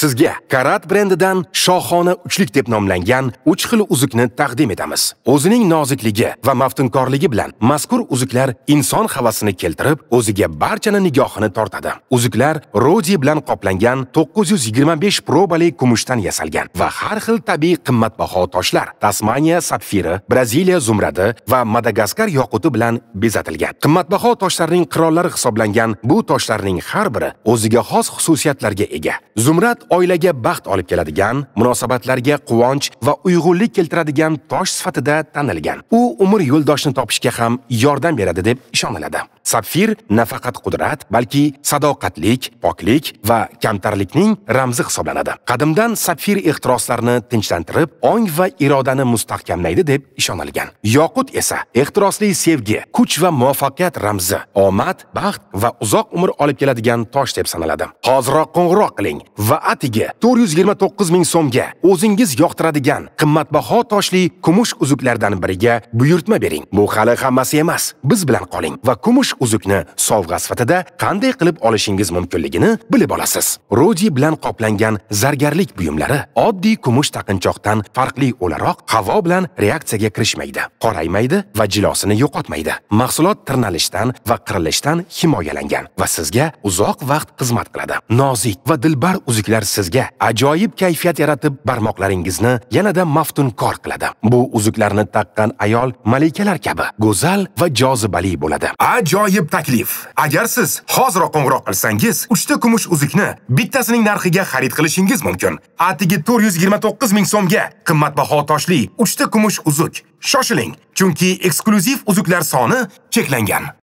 sizga karat brendidan shohona uchlik deb nomlangan uch xil uzukni taqdim etamiz o'zining nozikligi va maftunkorligi bilan mazkur uzuklar inson havasini keltirib o'ziga barchani nigohini tortadi uzuklar rodi bilan qoplangan 925 probali kumushdan yasalgan va har xil tabiiy qimmatbaho toshlar tasmaniya sapfiri braziliya zumradi va madagaskar yoquti bilan bezatilgan qimmatbaho toshlarning qirollari hisoblangan bu toshlarning har biri o'ziga xos xususiyatlarga ega zumrad oilaga baxt olib keladigan, munosabatlarga quvonch va uyg'unlik keltiradigan tosh sifatida tanilgan. U umr yo'ldoshini topishga ham yordam beradi deb ishoniladi. sapfir nafaqat qudrat balki sadoqatlik poklik va kamtarlikning ramzi hisoblanadi qadimdan sapfir ehtiroslarni tinchlantirib ong va irodani mustahkamlaydi deb ishonilgan yoqut esa ehtirosli sevgi kuch va muvaffaqiyat ramzi omad baxt va uzoq umr olib keladigan tosh deb sanaladi hozirroq qo'ng'iroq qiling va atigi to'rt yuz yigirma to'qqiz ming so'mga o'zingiz yoqtiradigan qimmatbaho toshli kumush uzuklardan biriga buyurtma bering bu hali hammasi emas biz bilan qoling va kumush uzukni sovg'a sifatida qanday qilib olishingiz mumkinligini bilib olasiz rodi bilan qoplangan zargarlik buyumlari oddiy kumush taqinchoqdan farqli o'laroq havo bilan reaksiyaga kirishmaydi qoraymaydi va jilosini yo'qotmaydi mahsulot tirnalishdan va qirilishdan himoyalangan va sizga uzoq vaqt xizmat qiladi nozik va dilbar uzuklar sizga ajoyib kayfiyat yaratib barmoqlaringizni yanada maftunkor qiladi bu uzuklarni taqqan ayol malikalar kabi go'zal va jozibali bo'ladi ajoyib ajoyib taklif. Agar siz hoziroq qo'ng'iroq qilsangiz, 3 ta kumush uzukni bittasining narxiga xarid qilishingiz mumkin. Atigi 429 ming so'mga qimmatbaho toshli 3 ta kumush uzuk. Shoshiling, chunki eksklyuziv uzuklar soni cheklangan.